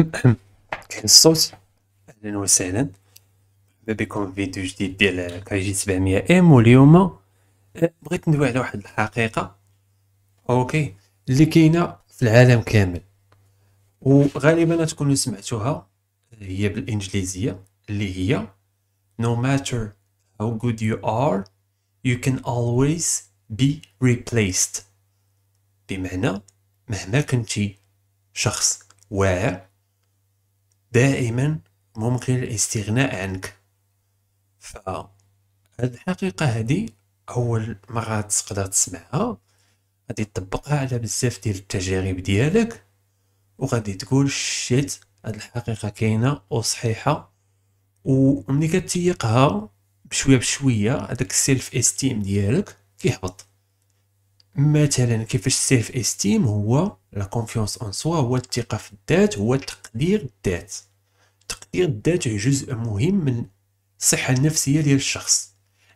كاين الصوت اهلا وسهلا مرحبا بكم في فيديو جديد ديال كايجي 700 ام واليوم أه، بغيت ندوي على واحد الحقيقه اوكي اللي كاينه في العالم كامل وغالبا تكونوا سمعتوها هي بالانجليزيه اللي هي no matter how good you are you can always be replaced بمعنى مهما كنتي شخص واعر دائما ممكن الاستغناء عنك فهاد الحقيقة هادي أول مرة تقدر تسمعها غادي تطبقها على بزاف ديال التجارب ديالك وغادي تقول شيت هاد الحقيقة كاينة وصحيحة وملي كتيقها بشوية بشوية هداك السيلف استيم ديالك كيهبط مثلا كيفاش السيلف استيم هو لا كونفيونس ان سوا هو الثقه في الذات هو تقدير الذات تقدير الذات جزء مهم من الصحه النفسيه ديال الشخص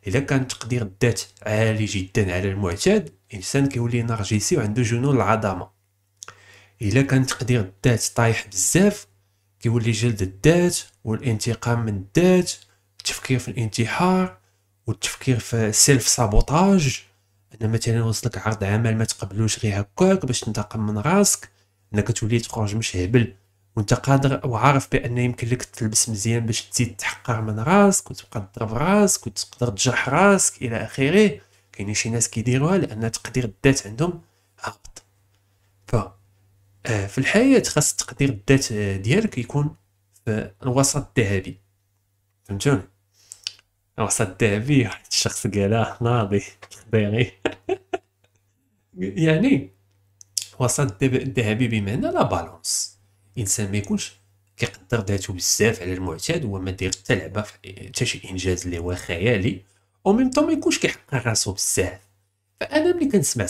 الا كان تقدير الذات عالي جدا على المعتاد الانسان كيولي نرجسي وعنده جنون العظمه الا كان تقدير الذات طايح بزاف كيولي جلد الذات والانتقام من الذات التفكير في الانتحار والتفكير في سيلف سابوتاج ان مثلا وصلك عرض عمل ما تقبلوش غير هكاك باش تنتقم من راسك انك تولي تخرج مش هبل وانت قادر وعارف بان يمكن لك تلبس مزيان باش تزيد تحقر من راسك وتبقى تضرب راسك وتقدر تجرح راسك الى اخره كاين شي ناس كيديروها لان تقدير الذات عندهم هابط ف آه، في الحياه خاص تقدير الذات آه، ديالك يكون في الوسط الذهبي فهمتوني وصدع بي واحد الشخص قالها ناضي الخضيري يعني وسط الذهبي بمعنى لا بالونس انسان ما يكونش كيقدر ذاته بزاف على المعتاد هو ما داير حتى لعبه حتى شي انجاز اللي هو خيالي او ميم طون ما يكونش كيحقق راسو بزاف فانا ملي كنسمع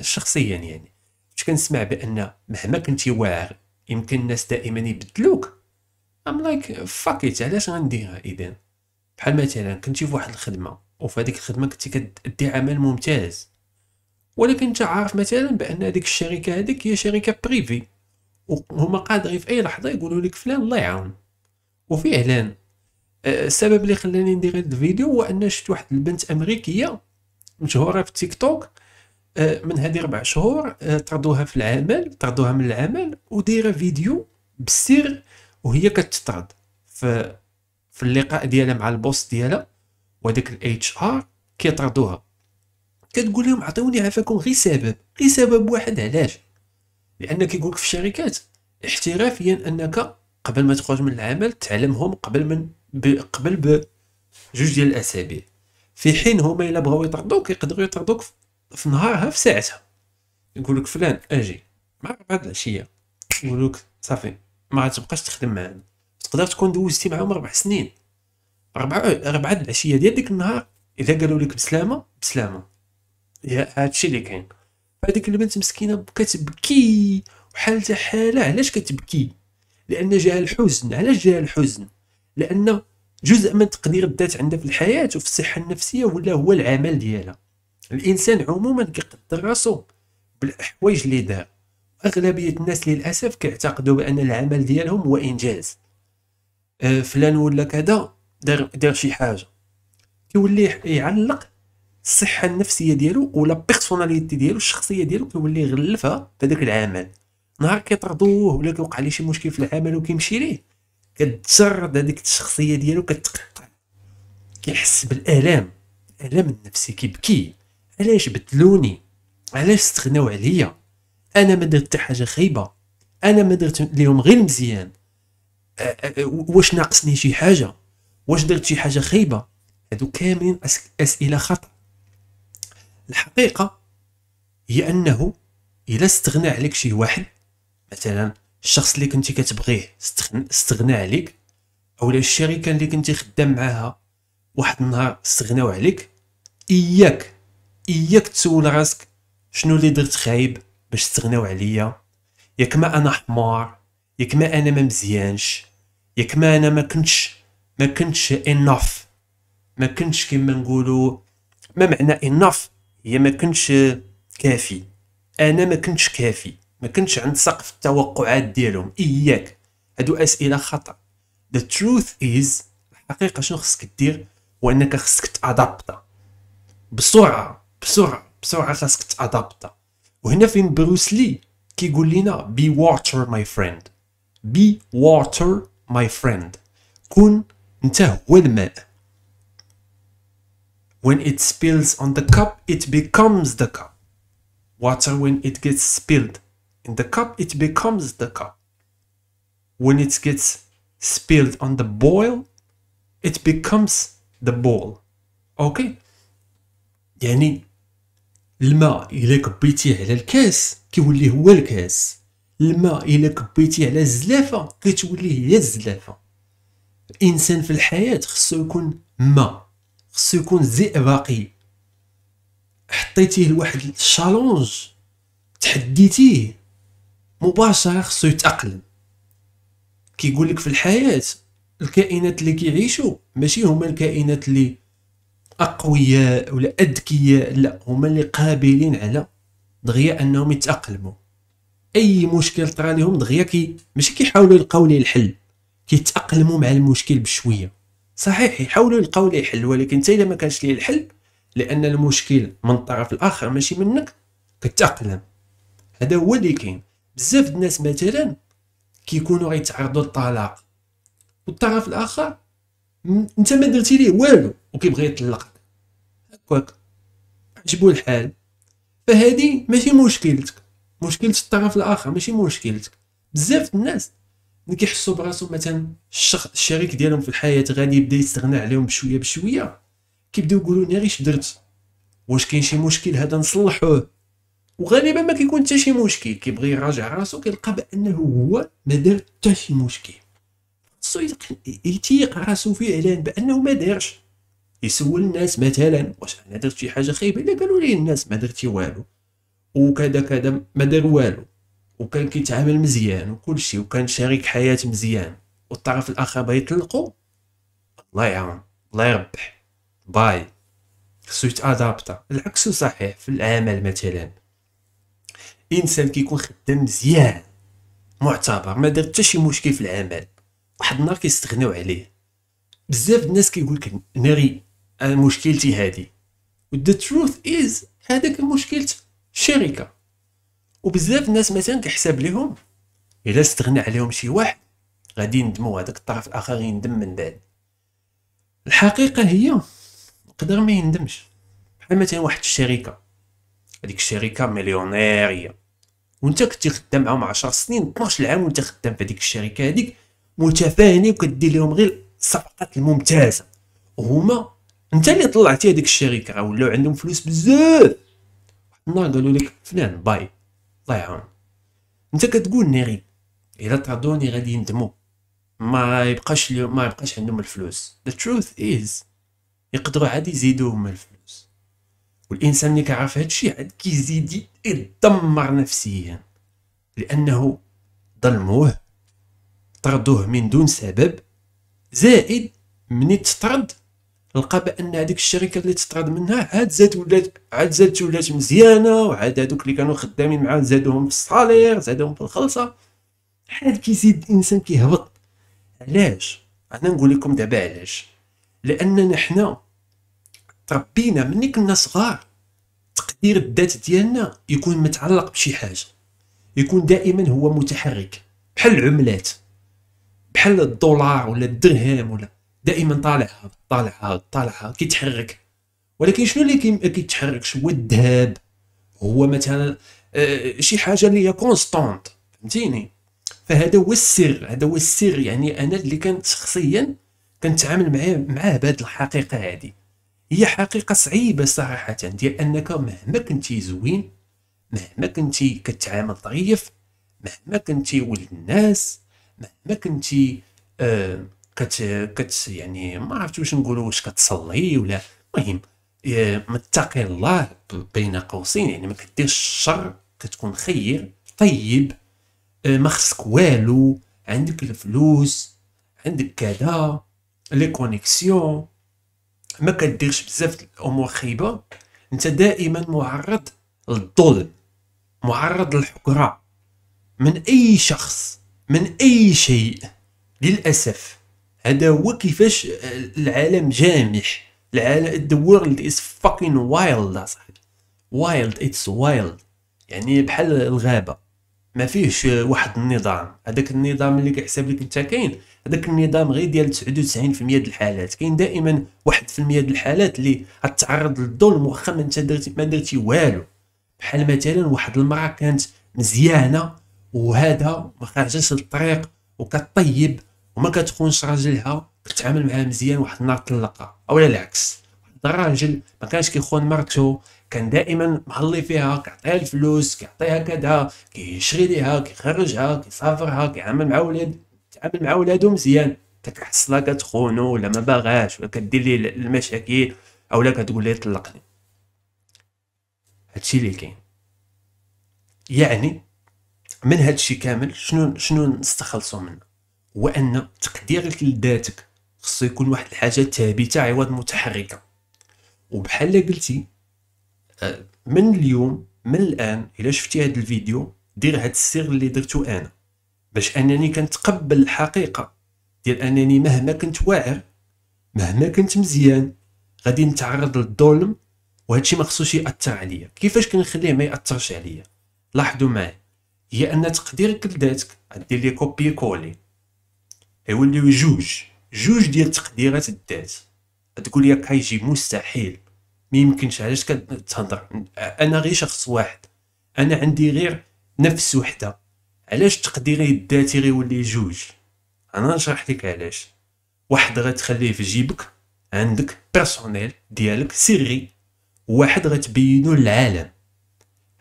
شخصيا يعني فاش كنسمع بان مهما كنتي واعر يمكن الناس دائما يبدلوك ام لايك فاك ات علاش غنديرها اذا بحال مثلا كنتي في واحد الخدمه وفي هذيك الخدمه كنتي كتدي عمل ممتاز ولكن انت عارف مثلا بان هذيك الشركه هذيك هي شركه بريفي وهما قادرين في اي لحظه يقولوا لك فلان الله يعاون وفعلا آه، السبب اللي خلاني ندير هذا الفيديو هو ان شفت واحد البنت امريكيه مشهوره في تيك توك آه، من هذه ربع شهور آه، طردوها في العمل طردوها من العمل ودايره فيديو بالسر وهي كتطرد ف في اللقاء ديالها مع البوس ديالها وهداك الاتش ار كيطردوها كتقول لهم عطيوني عافاكم غير سبب غير سبب واحد علاش لان كيقولك في الشركات احترافيا انك قبل ما تخرج من العمل تعلمهم قبل من قبل بجوج ديال الاسابيع في حين هما الا بغاو يطردوك يقدروا يطردوك في نهارها في ساعتها يقولك فلان اجي مع بعض العشيه يقولك صافي ما غتبقاش تخدم معنا تقدر تكون دوزتي معاهم ربع سنين ربعة ربعة العشية ديال ديك النهار إذا قالوا لك بسلامة بسلامة يا هادشي اللي كاين هذيك البنت مسكينة كتبكي وحالتها حالة علاش كتبكي لأن جاها الحزن علاش جاها الحزن لأن جزء من تقدير الذات عندها في الحياة وفي الصحة النفسية ولا هو العمل ديالها الإنسان عموما كيقدر راسو بالحوايج اللي دار أغلبية الناس للأسف كيعتقدوا بأن العمل ديالهم هو إنجاز آه، فلان ولا كذا دار دار شي حاجه كيولي يعلق الصحه النفسيه ديالو ولا بيرسوناليتي ديالو الشخصيه ديالو كيولي يغلفها في داك العمل نهار كيطردوه ولا كيوقع ليه شي مشكل في العمل وكيمشي ليه كتجرد هذيك الشخصيه ديالو كتقطع كيحس بالالام الالم النفسي كيبكي علاش بدلوني علاش استغناو عليا انا ما درت حتى حاجه خايبه انا ما درت ليهم غير مزيان واش ناقصني شي حاجه واش درت شي حاجه خايبه هادو كاملين اسئله خطا الحقيقه هي انه الا استغنى عليك شي واحد مثلا الشخص اللي كنتي كتبغيه استغنى عليك اولا الشركه اللي كنتي خدام معاها واحد النهار استغناو عليك اياك اياك تسول راسك شنو اللي درت خايب باش استغناو عليا ياك ما انا حمار ياك ما انا ما مزيانش ياك ما انا ما كنتش ما كنتش انف ما كنتش كيما نقولوا ما معنى انف هي ما كنتش كافي انا ما كنتش كافي ما كنتش عند سقف التوقعات ديالهم اياك هادو اسئله خطا the truth is الحقيقه شنو خصك دير هو انك خصك تادابتا بسرعه بسرعه بسرعه خصك تادابتا وهنا فين بروسلي كيقول لنا بي water my friend بي water my friend kun نتا me. When it spills on the cup, it becomes the cup. Water, when it gets spilled in the cup, it becomes the cup. When it gets spilled on the boil, it becomes the bowl. Okay. يعني الماء إلا كبيتيه على الكاس كيولي هو الكاس الماء الا كبيتيه على الزلافه كتولي هي الزلافه الانسان في الحياه خصو يكون ما خصو يكون زئبقي حطيتيه لواحد الشالونج تحديتيه مباشره خصو يتاقلم كيقول لك في الحياه الكائنات اللي كيعيشوا ماشي هما الكائنات اللي اقوياء ولا اذكياء لا هما اللي قابلين على دغيا انهم يتاقلموا اي مشكل طرا لهم دغيا كي ماشي كيحاولوا يلقاو ليه الحل كيتاقلموا مع المشكل بشويه صحيح يحاولوا يلقاو ليه الحل ولكن حتى الا ما كانش ليه الحل لان المشكل من الطرف الاخر ماشي منك كتاقلم هذا هو اللي كاين بزاف الناس مثلا كيكونوا غيتعرضوا للطلاق والطرف الاخر انت ما درتي ليه والو وكيبغي يطلق هكاك عجبو الحال فهذه ماشي مشكلتك مشكله الطرف الاخر ماشي مشكلتك بزاف الناس ملي كيحسوا براسهم مثلا الشخ... الشريك ديالهم في الحياه غادي يبدا يستغنى عليهم بشويه بشويه كيبداو يقولوا ناري اش درت واش كاين شي مشكل هذا نصلحوه وغالبا ما كيكون حتى شي مشكل كيبغي يراجع راسو كيلقى بانه هو ما دار حتى شي مشكل خصو يتيق راسو فيه اعلان بانه ما دارش يسول الناس مثلا واش انا درت شي حاجه خايبه الا قالوا لي الناس ما درتي والو وكذا كذا ما دار والو وكان كيتعامل مزيان وكلشي وكان شريك حياة مزيان والطرف الاخر بغا يطلقو الله يعاون الله يربح باي خصو يتادابتا العكس صحيح في العمل مثلا انسان كيكون خدام مزيان معتبر ما دار حتى شي مشكل في العمل واحد النهار كيستغناو عليه بزاف الناس كيقول لك ناري انا مشكلتي هادي و the truth is هذاك مشكلتك شركه وبزاف الناس مثلا كيحسب لهم الا استغنى عليهم شي واحد غادي يندموا هذاك الطرف الاخر يندم من بعد الحقيقه هي يقدر ما يندمش بحال مثلا واحد الشركه هذيك الشركه مليونيريه وانت كنتي خدام معاهم 10 سنين 12 عام وانت خدام في هذيك الشركه هذيك متفاهني وكدير لهم غير الصفقات الممتازه وهما انت اللي طلعتي هذيك الشركه ولاو عندهم فلوس بزاف النهار قالوا لك فلان باي الله يعاون انت كتقول ناري الا طردوني غادي يندموا ما يبقاش ما يبقاش عندهم الفلوس the truth is يقدروا عاد يزيدوهم هما الفلوس والانسان اللي كيعرف هادشي عاد كيزيد يدمر نفسيا لانه ظلموه طردوه من دون سبب زائد من تطرد لقى بان هذيك الشركه اللي تطرد منها عاد زاد ولات عاد زادت ولات مزيانه وعاد هذوك اللي كانوا خدامين معاه زادوهم في الصالير زادوهم في الخلصه عاد كيزيد الانسان كيهبط علاش انا نقول لكم دابا علاش لاننا حنا تربينا ملي كنا صغار تقدير الذات ديالنا يكون متعلق بشي حاجه يكون دائما هو متحرك بحال العملات بحال الدولار ولا الدرهم ولا دائما طالع هذا طالع هذا طالع هذا كيتحرك ولكن شنو اللي كيتحرك هو الذهب هو مثلا آه، شي حاجه اللي هي كونستانت فهمتيني فهذا هو السر هذا هو السر يعني انا اللي كنت شخصيا كنتعامل معاه معاه بهذه الحقيقه هذه هي حقيقه صعيبه صراحه ديال انك مهما كنتي زوين مهما كنتي كتعامل ظريف مهما كنتي ولد الناس مهما كنتي آه كت كت يعني ما عرفت واش نقولوا واش كتصلي ولا المهم متقي الله بين قوسين يعني ما كديرش الشر كتكون خير طيب آه، ما خصك والو عندك الفلوس عندك كذا لي كونيكسيون ما كديرش بزاف الامور خايبه انت دائما معرض للظلم معرض للحقره من اي شخص من اي شيء للاسف هذا هو كيفاش العالم جامح العالم the world is fucking اصاحبي وايلد اتس وايلد يعني بحال الغابه ما فيهش واحد النظام هذاك النظام اللي كيحسب لك انت كاين هذاك النظام غير ديال 99% ديال الحالات كاين دائما 1% ديال الحالات اللي غتعرض للظلم واخا ما انت درتي ما درتي والو بحال مثلا واحد المراه كانت مزيانه وهذا ما خرجش للطريق وكطيب وما كتكونش راجلها كتعامل معاها مزيان واحد النهار طلقها اولا العكس واحد الراجل ما كانش كيخون مرته كان دائما مهلي فيها كيعطيها الفلوس كيعطيها كذا كيشري ليها كيخرجها كيسافرها كيعامل مع ولاد تعامل مع ولادو مزيان كتحصلها كتخونو ولا ما باغاش ولا كدير ليه المشاكل اولا كتقول ليه طلقني هادشي اللي كاين يعني من هادشي كامل شنو شنو نستخلصو منه وان تقديرك لذاتك خصو يكون واحد الحاجه ثابته عوض متحركه وبحال قلتي آه، من اليوم من الان الا شفتي هذا الفيديو دير هذا السر اللي درتو انا باش انني كنتقبل الحقيقه ديال انني مهما كنت واعر مهما كنت مزيان غادي نتعرض للظلم الشيء ما خصوش ياثر عليا كيفاش كنخليه ما ياثرش عليا لاحظوا معي هي ان تقديرك لذاتك غدير لي كوبي كولي يوليو جوج جوج ديال التقديرات الذات تقول لي كايجي مستحيل ما يمكنش علاش كتهضر انا غير شخص واحد انا عندي غير نفس وحده علاش تقديري الذاتي غيولي جوج انا نشرح لك علاش واحد غتخليه في جيبك عندك بيرسونيل ديالك سري واحد غتبينو للعالم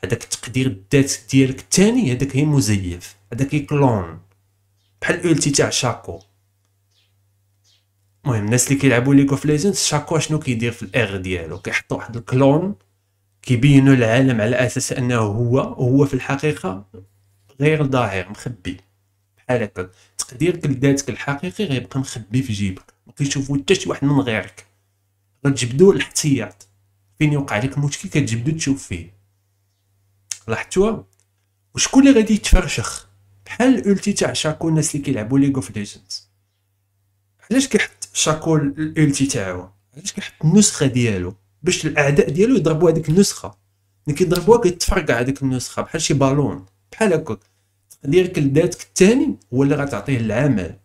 هذاك التقدير الذات ديالك الثاني هذاك هي مزيف هذاك كلون بحال الالتي تاع شاكو المهم الناس اللي كيلعبوا ليغ اوف ليجندز شاكو شنو كيدير في الاغ ديالو كيحط واحد الكلون كيبينوا العالم على اساس انه هو هو في الحقيقه غير ظاهر مخبي بحال هكا تقديرك لذاتك الحقيقي غيبقى مخبي في جيبك ما كيشوفو حتى شي واحد من غيرك غتجبدو الاحتياط فين يوقع لك المشكل كتجبدو تشوف فيه لاحظتوها وشكون اللي غادي يتفرشخ بحال الالتي تاع شاكو الناس اللي كيلعبوا ليغ اوف ليجندز علاش كيحط شاكو الالتي تاعو علاش كيحط النسخه ديالو باش الاعداء ديالو يضربوا هذيك النسخه ملي كيضربوها كيتفرقع هذيك النسخه بحال شي بالون بحال هكاك تقديرك لذاتك الثاني هو اللي غتعطيه العمل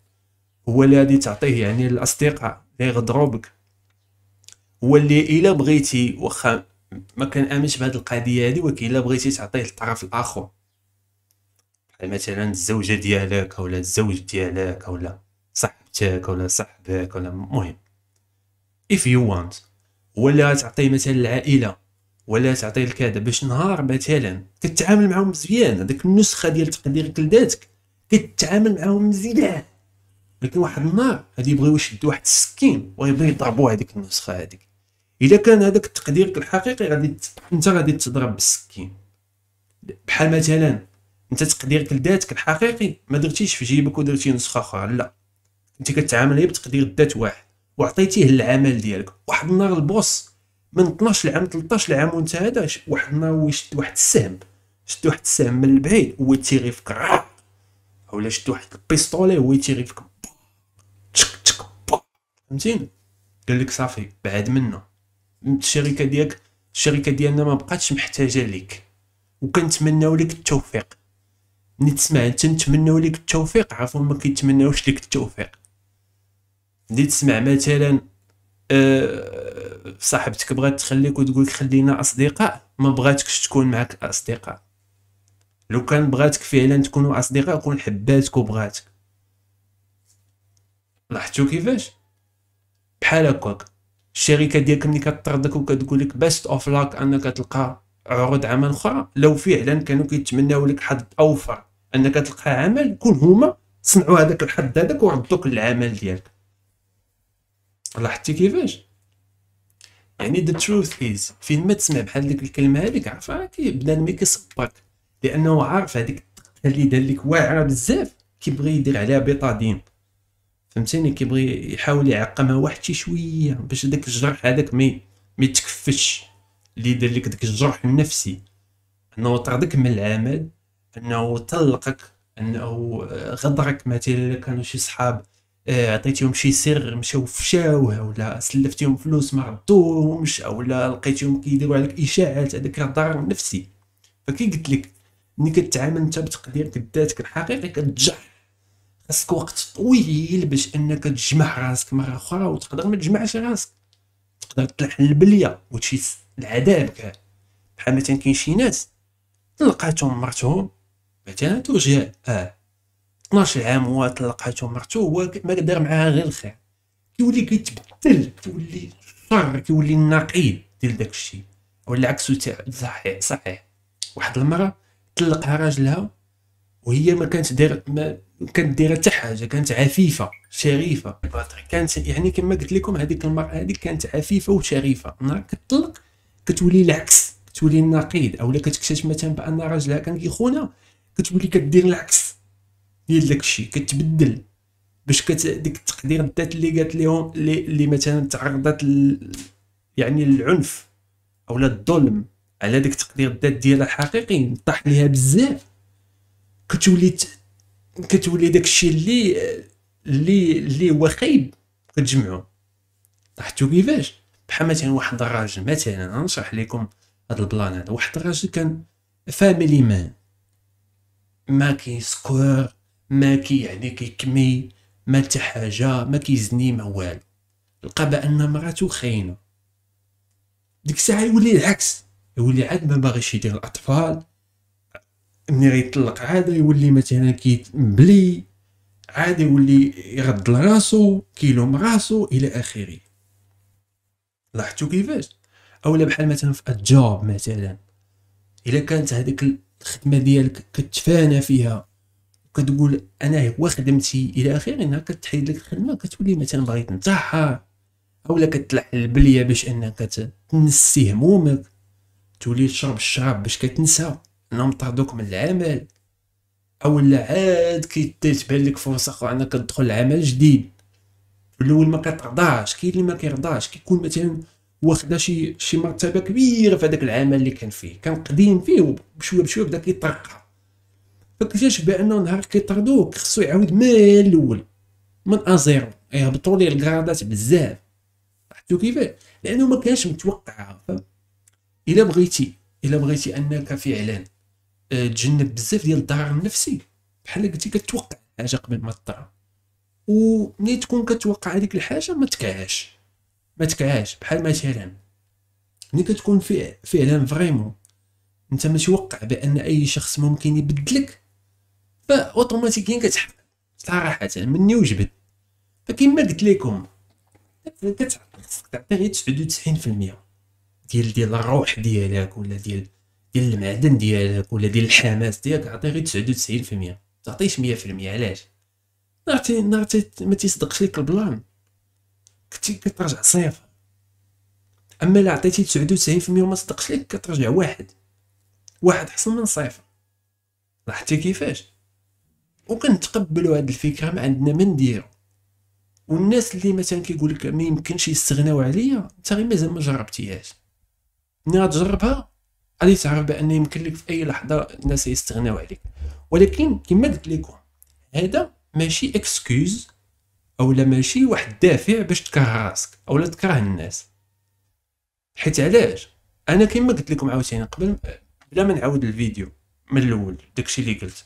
هو اللي غادي تعطيه يعني الاصدقاء اللي غضروبك هو اللي الا بغيتي واخا ما امنش بهذه القضيه هذه ولكن الا بغيتي تعطيه للطرف الاخر يعني مثلا الزوجه ديالك اولا الزوج ديالك اولا صاحبتك اولا صاحبك اولا المهم if you want ولا تعطي مثلا العائله ولا تعطي الكذا باش نهار مثلا كتعامل معاهم مزيان هذيك النسخه ديال تقدير لذاتك كتعامل معاهم مزيان لكن واحد النهار غادي يبغيو يشدوا واحد السكين ويبغيو يضربوا هذيك النسخه هذيك الا كان هذاك التقدير الحقيقي غادي انت غادي تضرب بالسكين بحال مثلا انت تقديرك لذاتك الحقيقي ما درتيش في جيبك ودرتي نسخه اخرى لا انت كتعامل غير بتقدير الذات واحد وعطيتيه العمل ديالك واحد النهار البوس من 12 لعام 13 لعام وانت هذا واحد النهار ويشد واحد السهم شد واحد السهم من البعيد هو تيغي فيك ولا شد واحد البيستولي هو تيغي فيك تشك تشك فهمتيني قال لك صافي بعد منا الشركه ديالك الشركه ديالنا ما بقاتش محتاجه ليك وكنتمناو لك التوفيق نتسمع تنتمناو لك التوفيق عفوا ما كيتمناوش ليك التوفيق ملي تسمع مثلا أه صاحبتك بغات تخليك وتقولك خلينا اصدقاء ما بغاتكش تكون معك اصدقاء لو كان بغاتك فعلا تكونوا اصدقاء كون حباتك وبغاتك لاحظتوا كيفاش بحال هكاك الشركه ديالك ملي كطردك وكتقول لك بيست اوف لاك انك تلقى عروض عمل اخرى لو فعلا كانوا كيتمناو لك حظ اوفر انك تلقى عمل يكون هما صنعوا هذاك الحد هذاك وردوك للعمل ديالك لاحظتي كيفاش يعني the truth is فين ما تسمع بحال ديك الكلمه هذيك عارفه بنادم اللي كيصبك لانه عارف هذيك اللي دار لك واعره بزاف كيبغي يدير عليها بيطادين فهمتيني كيبغي يحاول يعقمها واحد شي شويه باش داك الجرح هذاك ما ما يتكفش اللي دار لك داك الجرح النفسي انه طردك من العمل انه طلقك انه آه، غدرك مثلا الا كانوا شي صحاب آه، عطيتيهم شي سر مشاو فشاوه ولا سلفتيهم فلوس ما ردوهمش ولا لقيتيهم كيديروا عليك اشاعات هذاك راه ضرر نفسي فكي قلت لك ملي كتعامل انت بتقدير ذاتك الحقيقي كتجح خاصك وقت طويل باش انك تجمع راسك مره اخرى وتقدر ما تجمعش راسك تقدر تطلع البلية وتشيس العذاب كاع بحال مثلا كاين شي ناس تلقاتهم مرتهم مثلا جاء اه 12 عام هو طلقاتو مرتو هو ما دار معاها غير الخير كيولي كيتبدل كيولي شر كيولي النقيض ديال داك الشيء ولا عكسو صحيح صحيح واحد المرة طلقها راجلها وهي ما كانت دايره ما كانت دايره حتى حاجه كانت عفيفه شريفه كانت يعني كما قلت لكم هذيك المراه هذيك كانت عفيفه وشريفه نهار كتطلق كتولي العكس كتولي النقيض اولا كتكتشف مثلا بان راجلها كان كيخونها كتولي كدير العكس ديال داكشي كتبدل باش كت ديك التقدير الذات اللي قالت لهم اللي, اللي مثلا تعرضت ل... يعني للعنف او للظلم على داك التقدير الذات ديالها الحقيقي طاح ليها بزاف كتولي ت... كتولي داكشي اللي اللي اللي هو خايب كتجمعو طاحتو كيفاش بحال مثلا واحد الراجل مثلا نشرح لكم هذا البلان هذا واحد الراجل كان فاميلي مان ما كيسكور ما كي يعني كيكمي ما حتى حاجه ما كيزني ما والو لقى بان مراتو خاينه ديك الساعه يولي العكس يولي عاد ما باغيش يدير الاطفال ملي غيطلق عاد يولي مثلا بلي عاد يولي يغض راسو كيلوم راسو الى اخره لاحظتوا كيفاش اولا بحال مثلا في الجوب مثلا الا كانت هذيك الخدمه ديالك كتفانى فيها وكتقول انا هو خدمتي الى اخره انها كتحيد لك الخدمه كتولي مثلا باغي نتاعها اولا كتلحل البليه باش انك تنسي همومك تولي تشرب الشراب باش كتنسى انهم طردوك من العمل اولا عاد كيتبان لك فرصه اخرى انك تدخل لعمل جديد الاول ما كترضاش كاين اللي ما كيرضاش كيكون مثلا واخدا شي شي مرتبه كبيره في هذاك العمل اللي كان فيه كان قديم فيه وبشويه بشويه بدا كيطرقع فاكتشف بانه نهار كيطردوه خصو يعاود من الاول من ازيرو يهبطوا إيه، ليه الكرادات بزاف عرفتو كيفاه لانه ما كانش متوقعها الا بغيتي الا بغيتي انك فعلا آه، تجنب بزاف ديال الضرر النفسي بحال قلتي كتوقع حاجه قبل ما تطرى وملي تكون كتوقع هذيك الحاجه ما تكعش ما تكعاش بحال مثلا ملي كتكون في فعلا فريمون انت متوقع بان اي شخص ممكن يبدلك فاوتوماتيكيا كتحمل صراحه مني وجبد فكما قلت لكم كتعطي غير 99% ديال ديال الروح ديالك ولا ديال ديال المعدن ديالك ولا ديال الحماس ديالك عطي غير 99% ما تعطيش 100% علاش نار نعطي ما تيصدقش ليك البلان كنتي كترجع صفر اما الا عطيتي 99% وما صدقش لك كترجع واحد واحد حسن من صفر لاحظتي كيفاش وكنتقبلوا هاد الفكره ما عندنا ما نديرو والناس اللي مثلا كيقول لك ما يمكنش يستغناو عليا انت غير مازال ما جربتيهاش ملي غتجربها غادي تعرف بان يمكن لك في اي لحظه الناس يستغناو عليك ولكن كما قلت لكم هذا ماشي اكسكيوز اولا ماشي واحد الدافع باش تكره راسك اولا تكره الناس حيت علاش انا كما قلت لكم عاوتاني قبل بلا ما نعاود الفيديو من الاول داكشي اللي قلت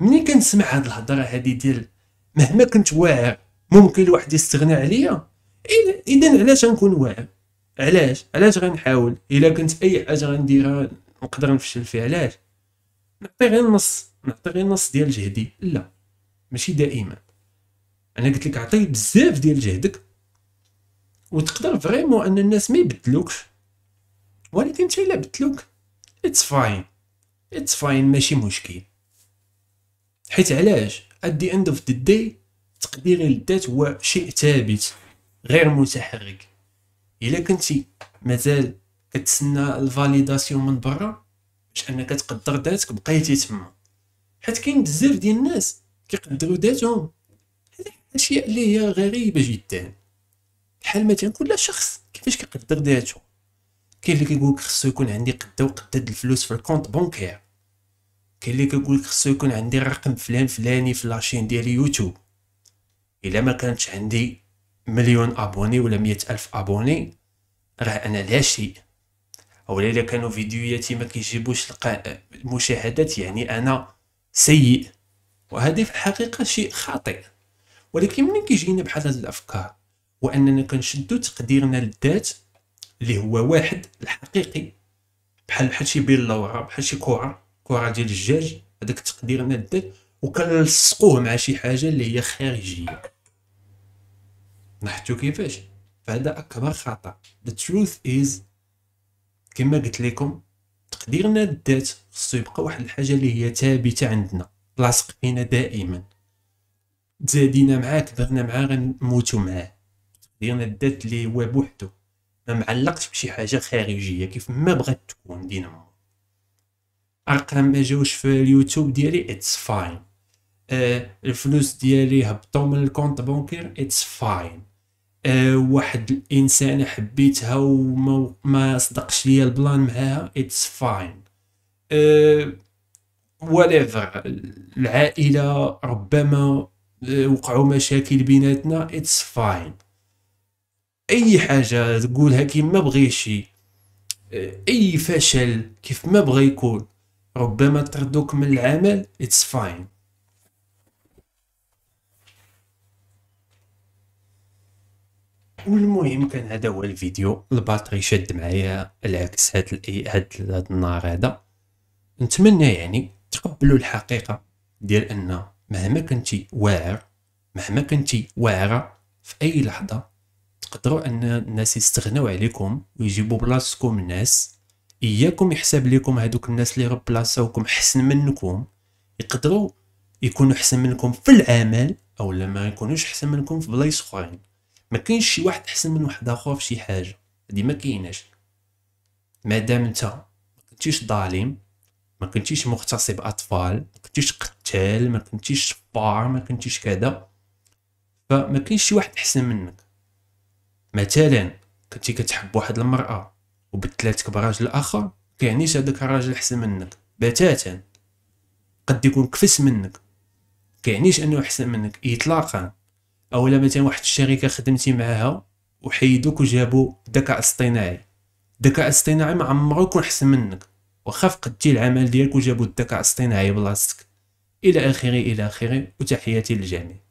ملي كنسمع هاد الهضره هادي ديال مهما كنت واعر ممكن الواحد يستغنى عليا اذا علاش غنكون واعر علاش علاش غنحاول الا كنت اي حاجه غنديرها نقدر نفشل فيها علاش نعطي غير نص نعطي غير نص ديال جهدي لا ماشي دائما انا قلت لك عطي بزاف ديال جهدك وتقدر فريمون ان الناس ما يبدلوكش ولكن حتى الا بدلوك اتس فاين اتس فاين ماشي مشكل حيت علاش ات دي اند اوف the تقديري للذات هو شيء ثابت غير متحرك الا كنتي مازال كتسنى الفاليداسيون من برا باش انك تقدر ذاتك بقيتي تما حيت كاين بزاف ديال الناس كيقدروا ذاتهم اشياء اللي هي غريبه جدا بحال مثلا كل شخص كيفاش كيقدر ذاته كاين اللي كيقول لك خصو يكون عندي قدا وقداد الفلوس في الكونت بونكير كاين اللي كيقول لك خصو يكون عندي الرقم فلان فلاني في لاشين ديال يوتيوب الا ما كانتش عندي مليون ابوني ولا مية الف ابوني راه انا لا شيء اولا الا كانوا فيديوهاتي ما كيجيبوش المشاهدات يعني انا سيء وهذه في الحقيقه شيء خاطئ ولكن ملي كيجينا بحال هاد الافكار واننا كنشدو تقديرنا للذات اللي هو واحد الحقيقي بحال بحال شي بيلوره بحال شي كره كره ديال الدجاج هذاك تقديرنا للذات وكنلصقوه مع شي حاجه اللي هي خارجيه نحتو كيفاش فهذا اكبر خطا the truth is كما قلت لكم تقديرنا للذات خصو يبقى واحد الحاجه اللي هي ثابته عندنا لاصق فينا دائما تزادينا معاه كبرنا معاه غنموتو معاه ديالنا دات لي هو بوحدو ما معلقش بشي حاجه خارجيه كيف ما بغات تكون دينا ارقام ما جاوش في اليوتيوب ديالي اتس فاين أه الفلوس ديالي هبطوا من الكونت بونكير اتس فاين أه واحد الانسان حبيتها وما ما صدقش ليا البلان معاها اتس فاين أه whatever العائله ربما وقعوا مشاكل بيناتنا اتس فاين اي حاجه تقولها كيما ما بغيتي اي فشل كيف ما بغى يكون ربما طردوك من العمل اتس فاين والمهم كان هذا هو الفيديو الباتري شد معايا العكس هاد هاد هاد النهار هذا نتمنى يعني تقبلوا الحقيقه ديال ان مهما كنتي واعر مهما كنتي واعره في اي لحظه تقدروا ان الناس يستغناو عليكم ويجيبوا بلاصتكم الناس اياكم يحسب لكم هذوك الناس اللي رب بلاصتكم حسن منكم يقدروا يكونوا حسن منكم في العمل او لما يكونوش حسن منكم في بلايص اخرين ما كاينش شي واحد حسن من واحد اخر في شي حاجه هذه ما كايناش مادام انت ما كنتيش ظالم ما كنتيش مغتصب اطفال ما كنتيش قتال ما كنتيش شفار ما كنتيش كذا فما كاينش شي واحد احسن منك مثلا كنتي كتحب واحد المراه وبدلاتك براجل اخر كيعنيش هذاك الراجل احسن منك بتاتا قد يكون كفس منك كيعنيش انه احسن منك اطلاقا اولا مثلا واحد الشركه خدمتي معاها وحيدوك وجابوا ذكاء اصطناعي الذكاء الاصطناعي ما عمره يكون احسن منك واخا فقدتي العمل ديالك وجابو الذكاء الاصطناعي بلاصتك الى اخره الى اخره وتحياتي للجميع